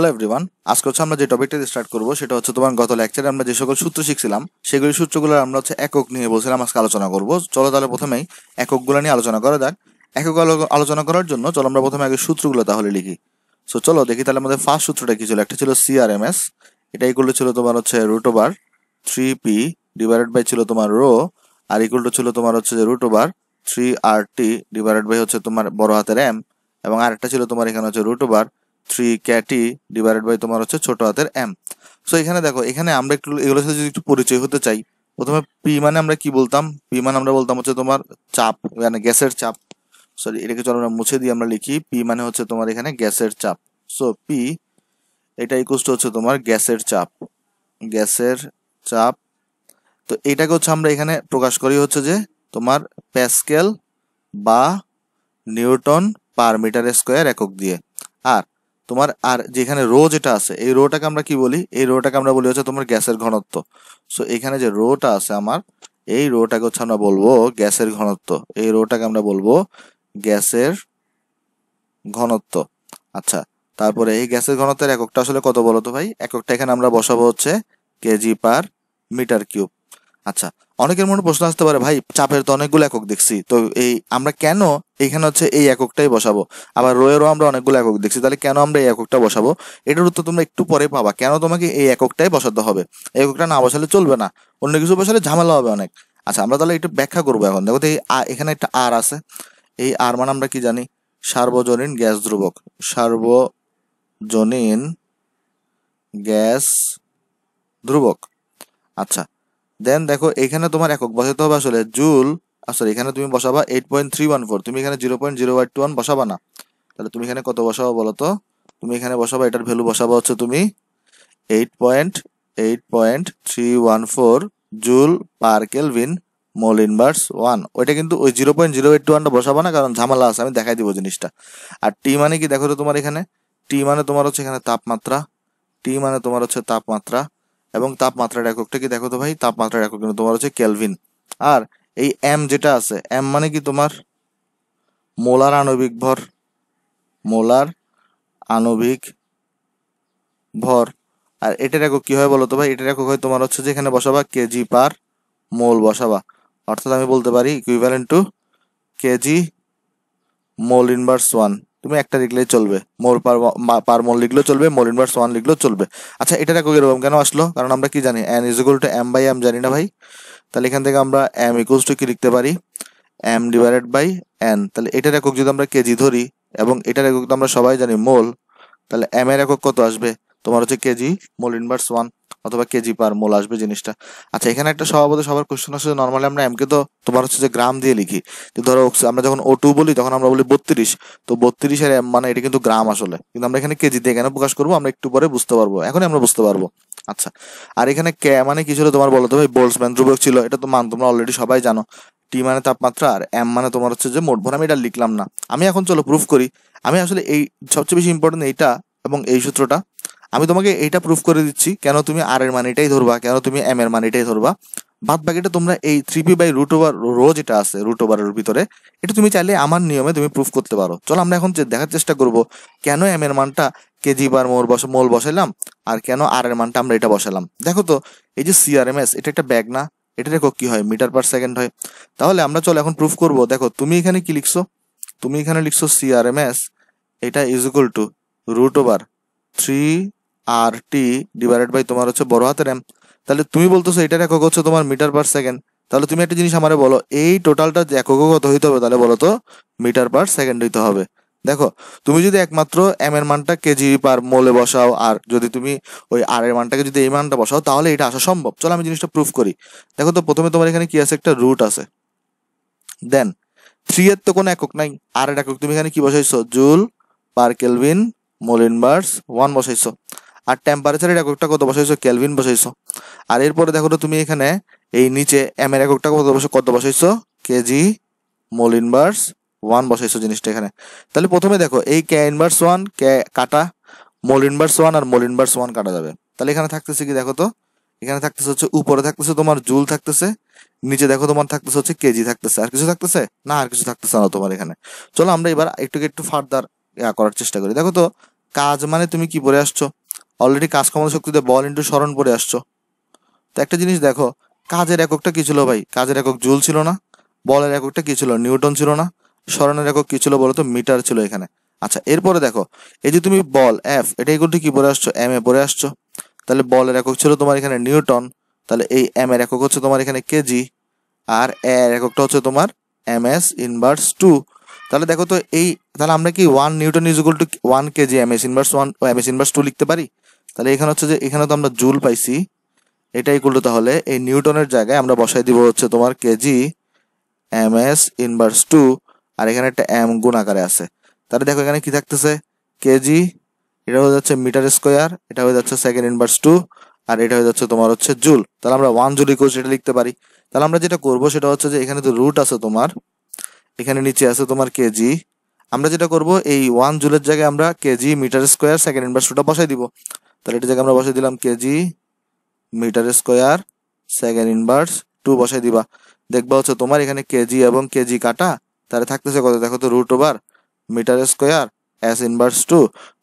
hello everyone আজকে হচ্ছে আমরা যে টপিকটা স্টার্ট করবো সেটা হচ্ছে তোমার গত লেকচারে আমরা যে সকল সূত্র শিখছিলাম সেগুলি সূত্রগুলো আমরা হচ্ছে একক নিয়ে বলছিলাম আজকে আলোচনা করবো চলো তাহলে প্রথমেই এককগুলো নিয়ে আলোচনা করা যাক একক আলোচনা করার জন্য চলো আমরা প্রথমে আগে সূত্রগুলো তাহলে লিখি সো চলো দেখি তাহলে আমাদের ফার্স্ট সূত্রটা কি ছিল একটা ছিল সিআরএমএস এটা ইকুয়াল ছিল তোমার হচ্ছে root over three P divided by ছিল তোমার রো আর ইকুয়াল ছিল তোমার হচ্ছে root over three R T divided by হচ্ছে তোমার বড় হাতের এম এবং আরেকটা ছিল তোমার এখানে হচ্ছে root over three K T divided by তোমার হচ্ছে ছোট হাতের এম সো এখানে দেখো এখানে আমরা একটু এগুলোর সাথে যদি একটু পরিচয় হতে চাই প্রথমে পি মানে আমরা কি বলতাম পি মানে আমরা বলতাম হচ্ছে তোমার চাপ মানে গ্যাসের চাপ সরি এটাকে চলো আমরা মুছে দিয়ে আমরা লিখি পি মানে হচ্ছে তোমার এখানে গ্যাসের চাপ সো পি এটা ইকুয়াল হচ্ছে তোমার গ্যাসের চাপ গ্যাসের চাপ তো এটাকে হচ্ছে আমরা এখানে প্রকাশ করি হচ্ছে যে তোমার প্যাসকেল বা নিউটন পার মিটার স্কোয়ার একক দিয়ে তোমার আর যেখানে রো যেটা আছে এই রোটাকে আমরা কি বলি এই রোটাকে আমরা বলি হচ্ছে তোমার গ্যাসের ঘনত্ব সো এখানে যে রোটা আছে আমার এই রোটাকে হচ্ছে আমরা বলবো গ্যাসের ঘনত্ব এই রোটাকে আমরা বলবো গ্যাসের ঘনত্ব আচ্ছা তারপরে এই গ্যাসের ঘনত্বের এককটা আসলে কত বলতো ভাই এককটা এখানে আমরা বসাবো হচ্ছে কেজি পার মিটার কিউব আচ্ছা অনেকের মনে প্রশ্ন আসতে পারে ভাই চাপের তো অনেকগুলো একক দেখছি তো এই আমরা কেন এখানে হচ্ছে এই এককটাই বসাবো আবার রোয়েরও আমরা অনেকগুলো একক দেখছি তাহলে কেন আমরা এই এককটা বসাবো এটার উত্তর তোমরা একটু পরে পাবা কেন তোমাকে এই এককটাই বসাতে হবে এককটা না বসালে চলবে না অন্য কিছু বসালে ঝামেলা হবে অনেক আচ্ছা আমরা তাহলে একটু ব্যাখ্যা করবো এখন দেখো এই এখানে একটা আর আছে এই আর মানে আমরা কি জানি সার্বজনীন গ্যাস ধ্রুবক সার্বজনীন গ্যাস ধ্রুবক আচ্ছা দেন দেখো এখানে তোমার একক বসাতে হবে আসলে জুল আসলে এখানে তুমি বসাবা eight point three one four তুমি এখানে zero point zero eight two one বসাবা না তাহলে তুমি এখানে কত বসাবো বলো তো তুমি এখানে বসাবা এটার ভ্যালু বসাবা হচ্ছে তুমি eight point eight point three one four joule per kelvin mole inverse one ওইটা কিন্তু ওই zero point zero eight two ওয়ানটা বসাবো না কারণ ঝামেলা আছে আমি দেখাই দিব জিনিসটা আর টি মানে কি দেখো তো তোমার এখানে টি মানে তোমার হচ্ছে এখানে তাপমাত্রা টি মানে তোমার হচ্ছে তাপমাত্রা এবং তাপমাত্রার এককটা কি দেখো তো ভাই তাপমাত্রার একক কিন্তু তোমার হচ্ছে কেলভিন আর এই এম যেটা আছে এম মানে কি তোমার মোলার আণবিক ভর মোলার আণবিক ভর আর এটার একক কি হয় বলো তো ভাই এটার একক হয় তোমার হচ্ছে যেখানে বসাবা কেজি পার মোল বসাবা অর্থাৎ আমি বলতে পারি equivalent to kg mole inverse one তুমি একটা লিখলেই চলবে মোর পার মোল লিখলেও চলবে মোল ইনভার্স ওয়ান লিখলেও চলবে আচ্ছা এটা দেখো এরকম কেন আসলো কারণ আমরা কি জানি N is to M by M জানি না ভাই তাহলে এখান থেকে আমরা এম ইকুয়ালস টু কি লিখতে পারি এম ডিভাইডেড বাই এন তাহলে এটার একক যদি আমরা কেজি ধরি এবং এটার একক তো আমরা সবাই জানি মোল তাহলে এম এর একক কত আসবে তোমার হচ্ছে কেজি মোল ইনভার্স ওয়ান অথবা কেজি পার মোল আসবে জিনিসটা আচ্ছা এখানে একটা সভাপতি সবার কোশ্চেন আসছে নর্মালি আমরা এমকে তো তোমার হচ্ছে যে গ্রাম দিয়ে লিখি যে ধরো আমরা যখন ও টু বলি তখন আমরা বলি বত্রিশ তো বত্রিশের মানে এটা কিন্তু গ্রাম আসলে কিন্তু আমরা এখানে কেজিতে কেন প্রকাশ করবো আমরা একটু পরে বুঝতে পারবো এখনই আমরা বুঝতে পারবো আচ্ছা আর এখানে কে মানে কি ছিল তোমার বলো তো ভাই বোলসম্যান ধ্রুবক ছিল এটা তো মান তোমরা অলরেডি সবাই জানো টি মানে তাপমাত্রা আর এম মানে তোমার হচ্ছে যে মোট ভোর আমি এটা লিখলাম না আমি এখন চলো প্রুফ করি আমি আসলে এই সবচেয়ে বেশি ইম্পর্টেন্ট এইটা এবং এই সূত্রটা আমি তোমাকে এটা প্রুফ করে দিচ্ছি কেন তুমি আর এর মানিটাই ধরবা কেন তুমি এম এর মানিটাই ধরবা বাদ বাকিটা তোমরা এই three P by root over rho যেটা আছে রুট ওভারের ভিতরে এটা তুমি চাইলে আমার নিয়মে তুমি প্রুফ করতে পারো চলো আমরা এখন দেখার চেষ্টা করব কেন এম এর মানটা কেজি বার মোল বসে মোল বসাইলাম আর কেন আর এর মানটা আমরা এটা বসালাম দেখো তো এই যে সিআরএমএস এটা একটা ব্যাগ না এটা দেখো কি হয় মিটার পার সেকেন্ড হয় তাহলে আমরা চলো এখন প্রুফ করব দেখো তুমি এখানে কি লিখছো তুমি এখানে লিখছো সিআরএমএস এটা is equal to root over three R T divided by তোমার হচ্ছে বড় হাতের এম তাহলে তুমি বলতেছো এটার একক হচ্ছে তোমার মিটার পার সেকেন্ড তাহলে তুমি একটা জিনিস আমারে বলো এই টোটালটা একক কত হইতে হবে তাহলে বলো তো মিটার পার সেকেন্ড হইতে হবে দেখো তুমি যদি একমাত্র এম এর মানটা কেজি পার মোলে বসাও আর যদি তুমি ওই আর এর মানটাকে যদি এই মানটা বসাও তাহলে এটা আসা সম্ভব চলো আমি জিনিসটা প্রুফ করি দেখো তো প্রথমে তোমার এখানে কি আছে একটা রুট আছে দেন থ্রি এর তো কোনো একক নাই আর এর একক তুমি এখানে কি বসাইছো joule per kelvin mole inverse one বসাইছো আর টেম্পারেচারের এককটা কত বসাইছো কেলভিন বসাইছো আর এরপরে দেখো তো তুমি এখানে এই নিচে এম এর এককটা কত বসাইছো কত বসাইছো কেজি মোল ইনভার্স ওয়ান বসাইছো জিনিসটা এখানে তাহলে প্রথমে দেখো এই কে ইনভার্স ওয়ান কে কাটা মোল ইনভার্স ওয়ান আর মোল ইনভার্স ওয়ান কাটা যাবে তাহলে এখানে থাকতেছে কি দেখো তো এখানে থাকতেছে হচ্ছে উপরে থাকতেছে তোমার জুল থাকতেছে নিচে দেখো তোমার থাকতেছে হচ্ছে কেজি থাকতেছে আর কিছু থাকতেছে না আর কিছু থাকতেছে না তোমার এখানে চলো আমরা এবার একটু একটু ফার্দার করার চেষ্টা করি দেখো তো কাজ মানে তুমি কি পরে আসছো অলরেডি কাজ ক্ষমতা শক্তিতে বল ইন্টু স্মরণ পরে আসছো তো একটা জিনিস দেখো কাজের এককটা কি ছিল ভাই কাজের একক জুল ছিল না বলের এককটা কি ছিল নিউটন ছিল না স্মরণের একক কি ছিল বলো তো মিটার ছিল এখানে আচ্ছা এরপরে দেখো এই যে তুমি বল এফ এটা ইকুয়াল টু কি পরে আসছো এম এ পরে আসছো তাহলে বলের একক ছিল তোমার এখানে নিউটন তাহলে এই এম এর একক হচ্ছে তোমার এখানে কেজি আর এর এককটা হচ্ছে তোমার এম এস ইনভার্স টু তাহলে দেখো তো এই তাহলে আমরা কি one newton is equal to one kg M S inverse one M S inverse two লিখতে পারি তাহলে এখানে হচ্ছে যে এখানে তো আমরা জুল পাইছি এটা ইকুয়াল টু তাহলে এই নিউটনের জায়গায় আমরা বসাই দিব হচ্ছে তোমার kg M S inverse two আর এখানে একটা এম গুণ আকারে আছে তাহলে দেখো এখানে কি থাকতেছে কেজি এটা হয়ে যাচ্ছে মিটার স্কোয়ার এটা হয়ে যাচ্ছে সেকেন্ড ইনভার্স টু আর এটা হয়ে যাচ্ছে তোমার হচ্ছে জুল তাহলে আমরা ওয়ান জুল ইকুয়াল এটা লিখতে পারি তাহলে আমরা যেটা করব সেটা হচ্ছে যে এখানে তো রুট আছে তোমার এখানে নিচে আছে তোমার কেজি আমরা যেটা করব এই ওয়ান জুলের জায়গায় আমরা kg metre square second inverse টুটা বসাই দিব তাহলে এটা থেকে আমরা বসে দিলাম kg metre square second inverse two বসাই দিবা দেখবা হচ্ছে তোমার এখানে কেজি এবং কেজি কাটা তাহলে থাকতেছে কত দেখো তো root over metre square S inverse two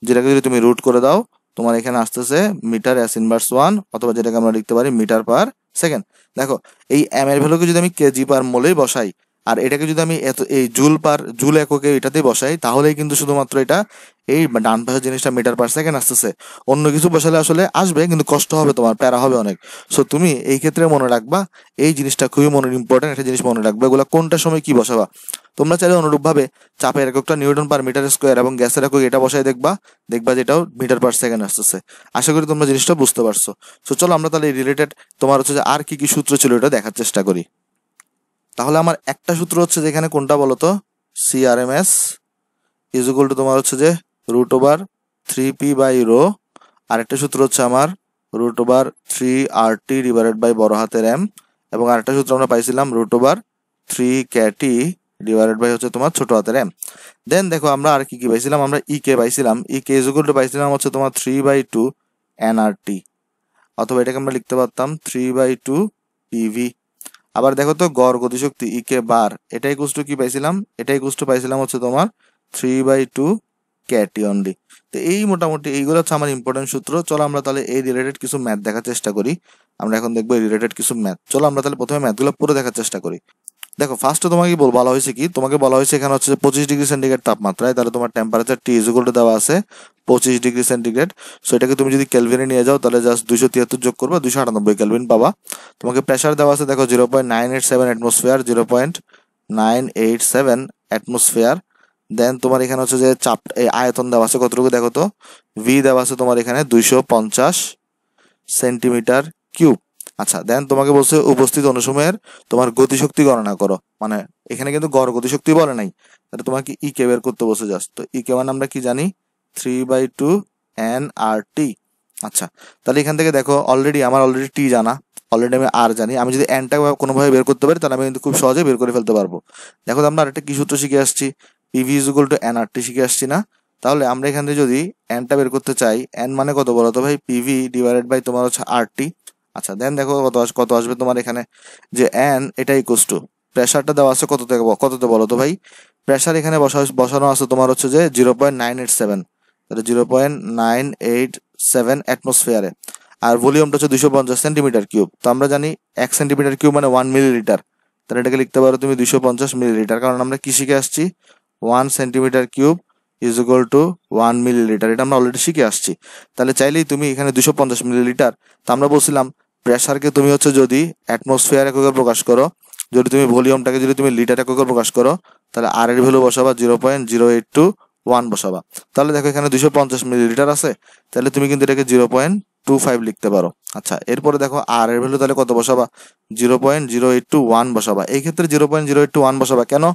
যেটাকে যদি তুমি রুট করে দাও তোমার এখানে আসতেছে মিটার এস ইনভার্স ওয়ান অথবা যেটাকে আমরা লিখতে পারি মিটার পার সেকেন্ড দেখো এই এম এর ভ্যালুকে যদি আমি কেজি পার মোলেই বসাই আর এটাকে যদি আমি এত এই জুল পার জুল এককে এটাতে বসাই তাহলেই কিন্তু শুধুমাত্র এটা এই ডান পাশের জিনিসটা মিটার পার সেকেন্ড আসতেছে অন্য কিছু বসালে আসলে আসবে কিন্তু কষ্ট হবে তোমার প্যারা হবে অনেক সো তুমি এই ক্ষেত্রে মনে রাখবা এই জিনিসটা খুবই মনে ইম্পর্টেন্ট একটা জিনিস মনে রাখবে এগুলো কোনটা সময় কি বসাবা তোমরা চাইলে অনুরূপভাবে চাপের এককটা নিউটন পার মিটার স্কোয়ার এবং গ্যাসের একক এটা বসায় দেখবা দেখবা যেটাও মিটার পার সেকেন্ড আসতেছে আশা করি তোমরা জিনিসটা বুঝতে পারছো সো চলো আমরা তাহলে রিলেটেড তোমার হচ্ছে যে আর কি কি সূত্র ছিল এটা দেখার চেষ্টা করি তাহলে আমার একটা সূত্র হচ্ছে যে এখানে কোনটা বলো তো C R M S is equal to তোমার হচ্ছে যে root over three P by rho আরেকটা সূত্র হচ্ছে আমার root over three R T divided by বড় হাতের এম এবং আরেকটা সূত্র আমরা পাইছিলাম root over three K T divided by হচ্ছে তোমার ছোট হাতের এম দেন দেখো আমরা আর কি কি পাইছিলাম আমরা ই e কে পাইছিলাম E K is equal to পাইছিলাম হচ্ছে তোমার three by two N R T অথবা এটাকে আমরা লিখতে পারতাম থ্রি বাই টু পিভি আবার দেখো তো গড় গতিশক্তি ইকে e বার এটাই কুষ্ঠ কি পাইছিলাম এটাই কুষ্ঠ পাইছিলাম হচ্ছে তোমার three by two K T only তো এই মোটামুটি এইগুলো হচ্ছে আমার ইম্পর্টেন্ট সূত্র চলো আমরা তাহলে এই রিলেটেড কিছু ম্যাথ দেখার চেষ্টা করি আমরা এখন দেখবো এই রিলেটেড কিছু ম্যাথ চলো আমরা তাহলে প্রথমে ম্যাথগুলো পুরো দেখার চেষ্টা করি দেখো ফার্স্টে তোমাকে বল বলা হয়েছে কি তোমাকে বলা হয়েছে এখানে হচ্ছে পঁচিশ ডিগ্রি সেন্টিগ্রেড তাপমাত্রায় তাহলে তোমার টেম্পারেচার টি ইজুকুল দেওয়া আছে পঁচিশ ডিগ্রি সেন্টিগ্রেড সো এটাকে তুমি যদি ক্যালভিনে নিয়ে যাও তাহলে জাস্ট দুশো তিয়াত্তর যোগ করবে দুশো আটানব্বই ক্যালভিন পাবা তোমাকে প্রেশার দেওয়া আছে দেখো zero point nine eight seven atmosphere zero point nine eight seven atmosphere then তোমার এখানে হচ্ছে যে চাপ এই আয়তন দেওয়া আছে কতটুকু দেখো তো ভি দেওয়া আছে তোমার এখানে দুইশো পঞ্চাশ সেন্টিমিটার কিউব আচ্ছা দেন তোমাকে বলছে উপস্থিত অনুসময়ের তোমার গতিশক্তি গণনা করো মানে এখানে কিন্তু গড় গতিশক্তি বলে নাই তাহলে তোমাকে ই e কে বের করতে বসে যাস তো ই কে মানে আমরা কি জানি three by two N R T আচ্ছা তাহলে এখান থেকে দেখো অলরেডি আমার অলরেডি টি জানা অলরেডি আমি আর জানি আমি যদি এনটা কোনোভাবে বের করতে পারি তাহলে আমি কিন্তু খুব সহজে বের করে ফেলতে পারবো দেখো আমরা আরেকটা কি সূত্র শিখে আসছি PV is equal to N R T শিখে আসছি না তাহলে আমরা এখান থেকে যদি এনটা বের করতে চাই এন মানে কত বলো তো ভাই পিভি ডিভাইডেড বাই তোমার হচ্ছে আর টি আচ্ছা দেন দেখো কত কত আসবে তোমার এখানে যে এন এটা ইকুয়াল টু প্রেশারটা দেওয়া আছে কত কততে কততে বলো তো ভাই প্রেশার এখানে বসা বসানো আছে তোমার হচ্ছে যে zero point nine eight seven তাহলে zero point nine eight seven অ্যাটমসফিয়ারে আর ভলিউমটা হচ্ছে দুশো পঞ্চাশ সেন্টিমিটার কিউব তো আমরা জানি এক সেন্টিমিটার কিউব মানে ওয়ান মিলিলিটার তাহলে এটাকে লিখতে পারো তুমি দুশো পঞ্চাশ মিলিলিটার কারণ আমরা কি শিখে আসছি one centimetre cube is equal to one millilitre এটা আমরা অলরেডি শিখে আসছি তাহলে চাইলেই তুমি এখানে দুশো পঞ্চাশ মিলিলিটার তো আমরা বলছিলাম প্রেশারকে তুমি হচ্ছে যদি অ্যাটমসফিয়ার এককে প্রকাশ করো যদি তুমি ভলিউমটাকে যদি তুমি লিটার এককে প্রকাশ করো তাহলে আর এর ভ্যালু বসাবা zero point zero eight two one বসাবা তাহলে দেখো এখানে দুশো পঞ্চাশ মিলিলিটার আছে তাহলে তুমি কিন্তু এটাকে জিরো পয়েন্ট টু ফাইভ লিখতে পারো আচ্ছা এরপরে দেখো আর এর ভ্যালু তাহলে কত বসাবা zero point zero eight two one বসাবা এই ক্ষেত্রে zero point zero eight two one বসাবা কেন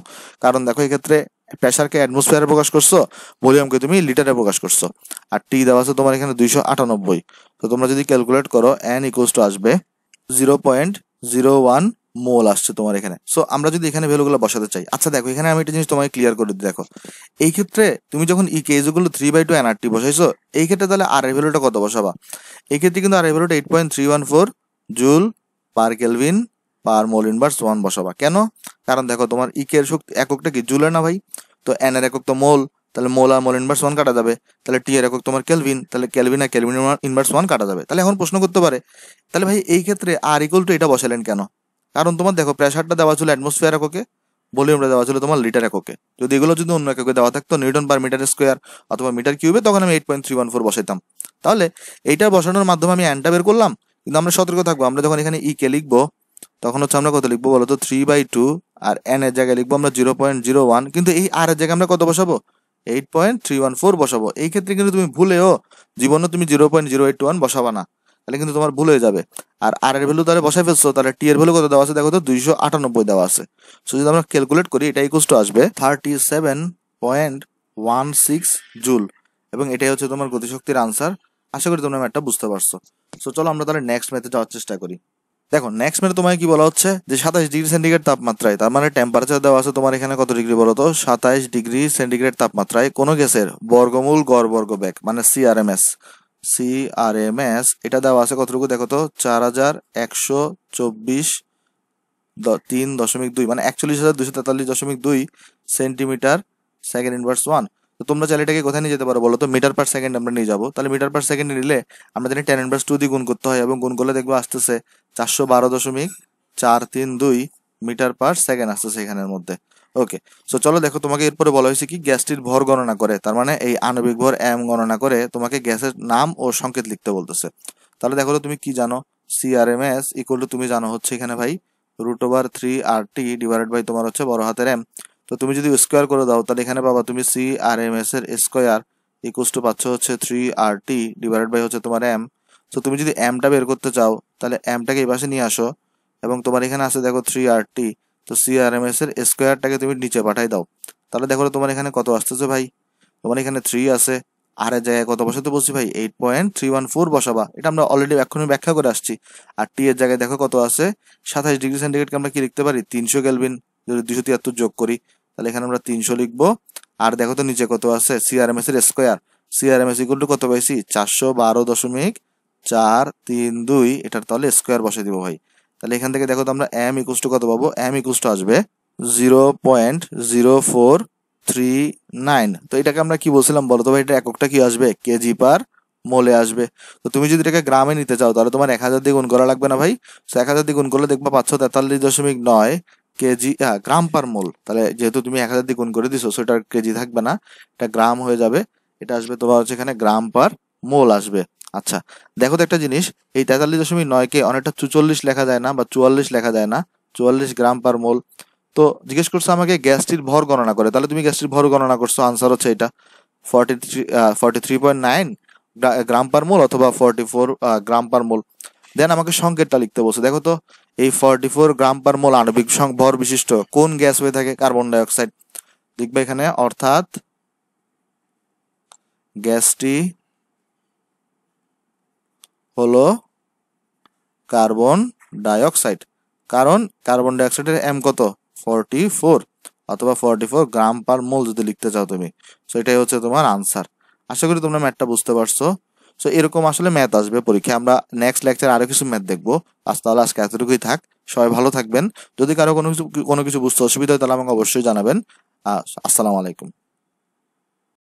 কারণ দেখো এক্ষেত্রে প্রেশারকে অ্যাটমসফিয়ারে প্রকাশ করছো ভলিউমকে তুমি লিটারে প্রকাশ করছো আর টি দেওয়া আছে তোমার এখানে দুইশো আটানব্বই তো তোমরা যদি ক্যালকুলেট করো এন ইকুয়ালস টু আসবে zero point zero one mole আসছে তোমার এখানে সো আমরা যদি এখানে ভ্যালুগুলো বসাতে চাই আচ্ছা দেখো এখানে আমি একটা জিনিস তোমাকে ক্লিয়ার করে দেখো এই ক্ষেত্রে তুমি যখন ই কেজগুলো থ্রি বাই টু এনআরটি বসাইছো এই ক্ষেত্রে তাহলে আর এর ভ্যালুটা কত বসাবা এই ক্ষেত্রে কিন্তু আর এর ভ্যালুটা eight point three one four joule per kelvin per mole inverse one বসাবা কেন কারণ দেখো তোমার ইকে e এর শক্তি এককটা কি জুলের না ভাই তো এন এর একক তো মোল তাহলে মোল আর মোল ইনভার্স ওয়ান কাটা যাবে তাহলে টি এর একক তোমার কেলভিন তাহলে কেলভিন আর কেলভিন ইনভার্স ওয়ান কাটা যাবে তাহলে এখন প্রশ্ন করতে পারে তাহলে ভাই এই ক্ষেত্রে আর ইকুয়াল টু এটা বসালেন কেন কারণ তোমার দেখো প্রেশারটা দেওয়া ছিল অ্যাটমসফিয়ার এককে ভলিউমটা দেওয়া ছিল তোমার লিটার এককে যদি এগুলো যদি অন্য এককে দেওয়া থাকতো নিউটন পার মিটার স্কোয়ার অথবা মিটার কিউবে তখন আমি eight point three one four বসাইতাম তাহলে এইটা বসানোর মাধ্যমে আমি অ্যান্টা বের করলাম কিন্তু আমরা সতর্ক থাকবো আমরা যখন এখানে ই কে লিখবো তখন হচ্ছে আমরা কত লিখবো বলতো three by two R n এর জায়গায় লিখবো আমরা জিরো পয়েন্ট জিরো ওয়ান কিন্তু এই আর এর জায়গায় আমরা কত বসাবো eight point three one four বসাবো এই ক্ষেত্রে কিন্তু তুমি ভুলেও জীবনে তুমি zero point zero eight one বসাবা না তাহলে কিন্তু তোমার ভুল হয়ে যাবে আর আর এর ভ্যালু তাহলে বসাই ফেলছো তাহলে টি এর ভ্যালু কত দেওয়া আছে দেখো তো দুইশো আটানব্বই দেওয়া আছে সো যদি আমরা ক্যালকুলেট করি এটা ইকুয়াল টু আসবে thirty seven point one six joule এবং এটাই হচ্ছে তোমার গতিশক্তির আনসার আশা করি তোমরা ম্যাথটা বুঝতে পারছো সো চলো আমরা তাহলে নেক্সট ম্যাথে যাওয়ার চেষ্টা করি দেখো নেক্সট ম্যাথে তোমায় কি বলা হচ্ছে যে সাতাশ ডিগ্রি সেন্টিগ্রেড তাপমাত্রায় তার মানে টেম্পারেচার দেওয়া আছে তোমার এখানে কত ডিগ্রি বলো তো সাতাশ ডিগ্রি সেন্টিগ্রেড তাপমাত্রায় কোনো গ্যাসের বর্গমূল গড় বর্গ ব্যাগ মানে CRMS C R M S এটা দেওয়া আছে কতটুকু দেখো তো চার হাজার একশো চব্বিশ তিন দশমিক দুই মানে একচল্লিশ হাজার দুশো তেতাল্লিশ দশমিক দুই সেন্টিমিটার সেকেন্ড ইনভার্স ওয়ান তো তোমরা চাইলে এটাকে কোথায় নিয়ে যেতে পারো বলো তো মিটার পার সেকেন্ড আমরা নিয়ে যাবো তাহলে মিটার পার সেকেন্ড নিলে আমরা জানি টেন ইনভার্স টু দিয়ে গুণ করতে হয় এবং গুণ করলে দেখবো আসতেছে চারশো বারো দশমিক চার তিন দুই মিটার পার সেকেন্ড আসতেছে এখানের মধ্যে ওকে সো চলো দেখো তোমাকে এরপরে বলা হয়েছে কি গ্যাসটির ভর গণনা করে তার মানে এই আণবিক ভর এম গণনা করে তোমাকে গ্যাসের নাম ও সংকেত লিখতে বলতেছে তাহলে দেখো তুমি কি জানো সিআরএমএস ইকুয়াল টু তুমি জানো হচ্ছে এখানে ভাই root over three R T divided by তোমার হচ্ছে বড় হাতের এম তো তুমি যদি স্কোয়ার করে দাও তাহলে এখানে পাবা তুমি সি আর এম এস এর স্কোয়ার ইকুয়াল টু পাচ্ছ হচ্ছে three R T divided by হচ্ছে তোমার এম তো তুমি যদি এমটা বের করতে চাও তাহলে এমটাকে এই পাশে নিয়ে আসো এবং তোমার এখানে আছে দেখো থ্রি আর টি তো সিআরএমএস এর স্কোয়ারটাকে তুমি নিচে পাঠাই দাও তাহলে দেখো তোমার এখানে কত আসতেছে ভাই তোমার এখানে থ্রি আছে আর এর জায়গায় কত বসাতে বলছি ভাই eight point three one four বসাবা এটা আমরা অলরেডি এক্ষুনি ব্যাখ্যা করে আসছি আর টি এর জায়গায় দেখো কত আছে সাতাশ ডিগ্রি সেন্টিগ্রেডকে আমরা কি লিখতে পারি তিনশো কেলভিন যদি দুশো তিয়াত্তর যোগ করি তাহলে এখানে আমরা তিনশো লিখবো আর দেখো তো নিচে কত আছে সিআরএমএস এর স্কোয়ার সিআরএমএস ইকুয়াল টু কত পাইছি চারশো বারো দশমিক চার তিন দুই এটার তাহলে স্কোয়ার বসে দিব ভাই তাহলে এখান থেকে দেখো তো আমরা এম ইকুস টু কত পাবো এম ইকুস টু আসবে zero point zero four three nine তো এটাকে আমরা কি বলছিলাম বলো তো ভাই এটা এককটা কি আসবে কেজি পার মোলে আসবে তো তুমি যদি এটাকে গ্রামে নিতে চাও তাহলে তোমার এক হাজার দিয়ে গুণ করা লাগবে না ভাই তো এক হাজার দিয়ে গুণ করলে দেখবা পাঁচশো তেতাল্লিশ দশমিক নয় কেজি হ্যাঁ গ্রাম পার মোল তাহলে যেহেতু তুমি এক হাজার দিয়ে গুণ করে দিছো সেটা কেজি থাকবে না এটা গ্রাম হয়ে যাবে এটা আসবে তোমার হচ্ছে এখানে গ্রাম পার মোল আসবে আচ্ছা দেখো তো একটা জিনিস এই তেতাল্লিশ দশমিক নয়কে অনেকটা চুচল্লিশ লেখা যায় না বা চুয়াল্লিশ লেখা যায় না চুয়াল্লিশ গ্রাম পার মোল তো জিজ্ঞেস করছো আমাকে গ্যাসটির ভর গণনা করে তাহলে তুমি গ্যাসটির ভর গণনা করছো আনসার হচ্ছে এটা forty three forty three point nine gram per mole অথবা ফর্টি ফোর গ্রাম পার মোল দেন আমাকে সংকেতটা লিখতে বলছে দেখো তো এই ফর্টি ফোর গ্রাম পার মোল আণবিক ভর বিশিষ্ট কোন গ্যাস হয়ে থাকে কার্বন ডাইঅক্সাইড লিখবে এখানে অর্থাৎ গ্যাসটি হলো কার্বন ডাইঅক্সাইড কারণ কার্বন ডাইঅক্সাইডের এম কত ফর্টি ফোর অথবা forty four gram per mole যদি লিখতে চাও তুমি সো এটাই হচ্ছে তোমার আনসার আশা করি তোমরা ম্যাথটা বুঝতে পারছো সো এরকম আসলে ম্যাথ আসবে পরীক্ষা আমরা নেক্সট লেকচার আরও কিছু ম্যাথ দেখবো আজ তাহলে আজকে এতটুকুই থাক সবাই ভালো থাকবেন যদি কারো কোনো কিছু কোনো কিছু বুঝতে অসুবিধা হয় তাহলে আমাকে অবশ্যই জানাবেন আসসালামু আলাইকুম